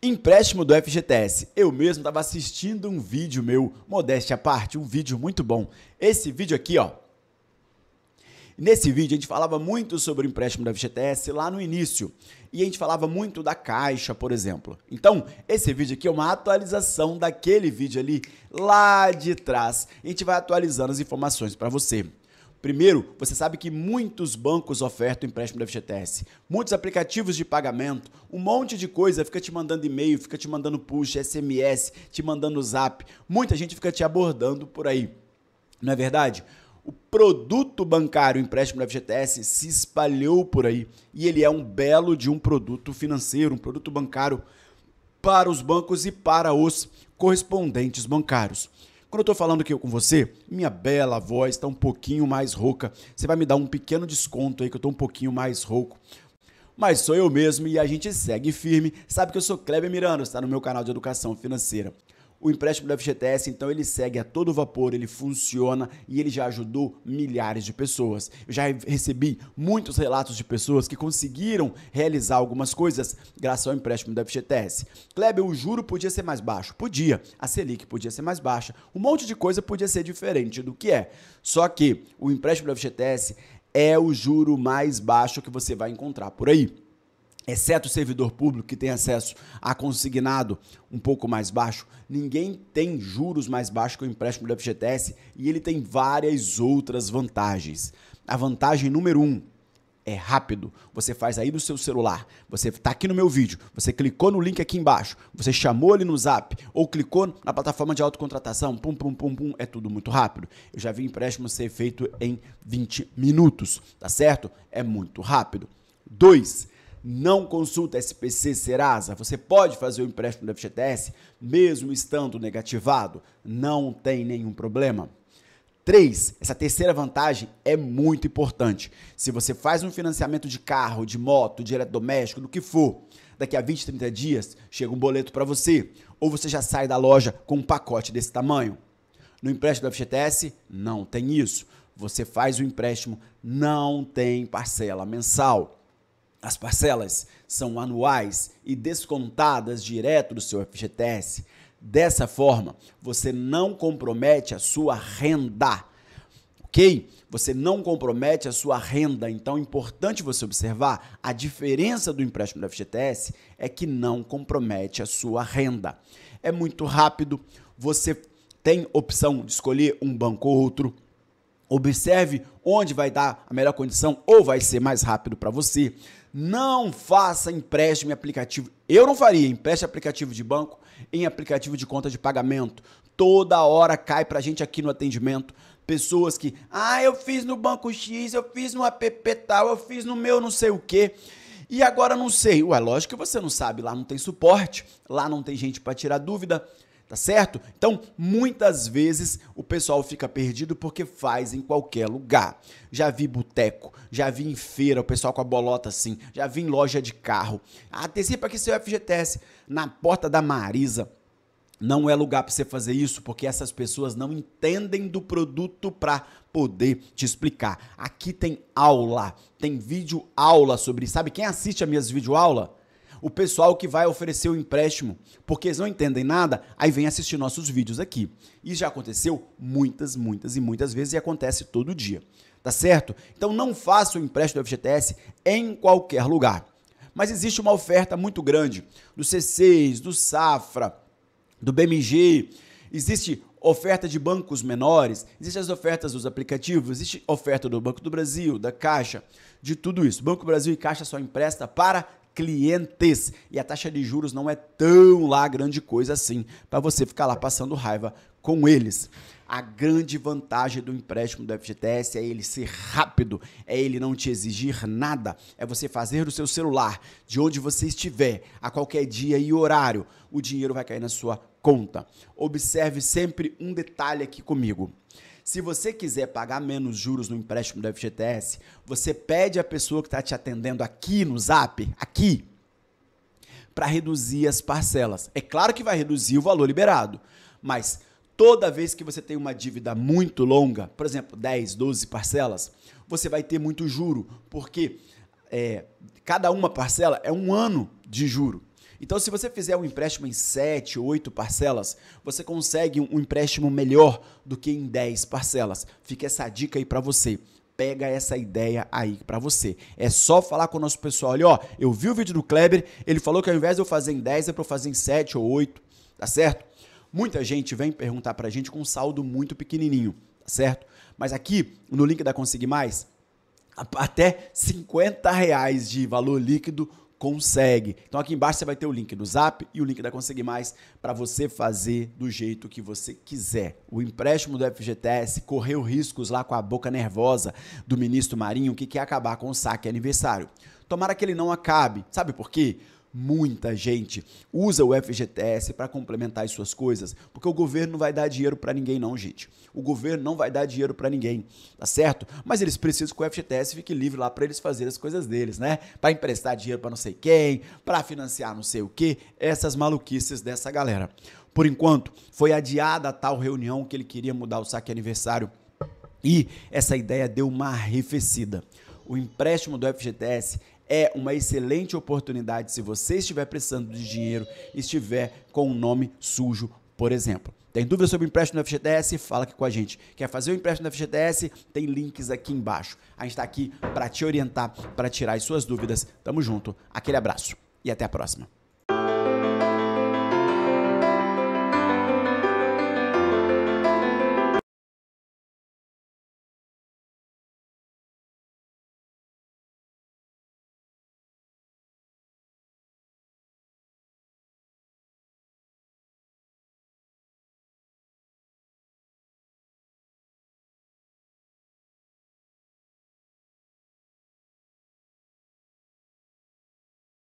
Empréstimo do FGTS. Eu mesmo estava assistindo um vídeo meu, modéstia à parte, um vídeo muito bom. Esse vídeo aqui, ó. Nesse vídeo a gente falava muito sobre o empréstimo do FGTS lá no início. E a gente falava muito da Caixa, por exemplo. Então, esse vídeo aqui é uma atualização daquele vídeo ali lá de trás. A gente vai atualizando as informações para você. Primeiro, você sabe que muitos bancos ofertam empréstimo da FGTS, muitos aplicativos de pagamento, um monte de coisa fica te mandando e-mail, fica te mandando push, SMS, te mandando zap. Muita gente fica te abordando por aí. Não é verdade? O produto bancário, o empréstimo da FGTS, se espalhou por aí e ele é um belo de um produto financeiro, um produto bancário para os bancos e para os correspondentes bancários. Quando eu estou falando aqui com você, minha bela voz está um pouquinho mais rouca. Você vai me dar um pequeno desconto aí que eu estou um pouquinho mais rouco. Mas sou eu mesmo e a gente segue firme. Sabe que eu sou Kleber Miranda, está no meu canal de educação financeira. O empréstimo do FGTS, então, ele segue a todo vapor, ele funciona e ele já ajudou milhares de pessoas. Eu já recebi muitos relatos de pessoas que conseguiram realizar algumas coisas graças ao empréstimo do FGTS. Kleber, o juro podia ser mais baixo? Podia. A Selic podia ser mais baixa. Um monte de coisa podia ser diferente do que é. Só que o empréstimo do FGTS é o juro mais baixo que você vai encontrar por aí exceto o servidor público que tem acesso a consignado um pouco mais baixo, ninguém tem juros mais baixos que o empréstimo do FGTS e ele tem várias outras vantagens. A vantagem número um é rápido. Você faz aí do seu celular. Você está aqui no meu vídeo. Você clicou no link aqui embaixo. Você chamou ele no Zap ou clicou na plataforma de autocontratação. Pum, pum, pum, pum. É tudo muito rápido. Eu já vi empréstimo ser feito em 20 minutos, tá certo? É muito rápido. Dois, não consulta SPC Serasa. Você pode fazer o empréstimo do FGTS mesmo estando negativado, não tem nenhum problema. 3. Essa terceira vantagem é muito importante. Se você faz um financiamento de carro, de moto, de eletrodoméstico, do que for, daqui a 20, 30 dias chega um boleto para você, ou você já sai da loja com um pacote desse tamanho. No empréstimo do FGTS, não tem isso. Você faz o empréstimo, não tem parcela mensal. As parcelas são anuais e descontadas direto do seu FGTS. Dessa forma, você não compromete a sua renda, ok? Você não compromete a sua renda. Então, é importante você observar a diferença do empréstimo do FGTS é que não compromete a sua renda. É muito rápido, você tem opção de escolher um banco ou outro. Observe onde vai dar a melhor condição ou vai ser mais rápido para você. Não faça empréstimo em aplicativo. Eu não faria empréstimo aplicativo de banco em aplicativo de conta de pagamento. Toda hora cai pra gente aqui no atendimento pessoas que, ah, eu fiz no banco X, eu fiz no app tal, eu fiz no meu não sei o quê. E agora não sei. Ué, lógico que você não sabe, lá não tem suporte, lá não tem gente para tirar dúvida tá certo? Então, muitas vezes o pessoal fica perdido porque faz em qualquer lugar. Já vi boteco, já vi em feira, o pessoal com a bolota assim, já vi em loja de carro. Antecipa que seu FGTS na porta da Marisa. Não é lugar para você fazer isso, porque essas pessoas não entendem do produto para poder te explicar. Aqui tem aula, tem vídeo aula sobre isso. Sabe quem assiste as minhas vídeo aula? o pessoal que vai oferecer o empréstimo, porque eles não entendem nada, aí vem assistir nossos vídeos aqui. Isso já aconteceu muitas, muitas e muitas vezes e acontece todo dia. Tá certo? Então não faça o empréstimo do FGTS em qualquer lugar. Mas existe uma oferta muito grande do C6, do Safra, do BMG. Existe oferta de bancos menores, existem as ofertas dos aplicativos, existe oferta do Banco do Brasil, da Caixa, de tudo isso. Banco Brasil e Caixa só empresta para clientes. E a taxa de juros não é tão lá grande coisa assim para você ficar lá passando raiva com eles. A grande vantagem do empréstimo do FGTS é ele ser rápido, é ele não te exigir nada, é você fazer do seu celular, de onde você estiver, a qualquer dia e horário, o dinheiro vai cair na sua conta. Observe sempre um detalhe aqui comigo. Se você quiser pagar menos juros no empréstimo do FGTS, você pede à pessoa que está te atendendo aqui no Zap, aqui, para reduzir as parcelas. É claro que vai reduzir o valor liberado, mas toda vez que você tem uma dívida muito longa, por exemplo, 10, 12 parcelas, você vai ter muito juro, porque é, cada uma parcela é um ano de juro. Então, se você fizer um empréstimo em 7, 8 parcelas, você consegue um empréstimo melhor do que em 10 parcelas. Fica essa dica aí para você pega essa ideia aí para você. É só falar com o nosso pessoal ali, ó, eu vi o vídeo do Kleber, ele falou que ao invés de eu fazer em 10, é para eu fazer em 7 ou 8, tá certo? Muita gente vem perguntar para gente com um saldo muito pequenininho, tá certo? Mas aqui, no link da Consegui Mais, até 50 reais de valor líquido consegue. Então aqui embaixo você vai ter o link do Zap e o link da Conseguir Mais para você fazer do jeito que você quiser. O empréstimo do FGTS correu riscos lá com a boca nervosa do ministro Marinho que quer acabar com o saque aniversário. Tomara que ele não acabe. Sabe por quê? Muita gente usa o FGTS para complementar as suas coisas, porque o governo não vai dar dinheiro para ninguém não, gente. O governo não vai dar dinheiro para ninguém, tá certo? Mas eles precisam que o FGTS fique livre lá para eles fazerem as coisas deles, né? Para emprestar dinheiro para não sei quem, para financiar não sei o que, essas maluquices dessa galera. Por enquanto, foi adiada a tal reunião que ele queria mudar o saque aniversário e essa ideia deu uma arrefecida. O empréstimo do FGTS é uma excelente oportunidade se você estiver precisando de dinheiro, estiver com um nome sujo, por exemplo. Tem dúvida sobre empréstimo da FGTS? Fala aqui com a gente. Quer fazer o empréstimo da FGTS? Tem links aqui embaixo. A gente está aqui para te orientar, para tirar as suas dúvidas. Tamo junto. Aquele abraço e até a próxima.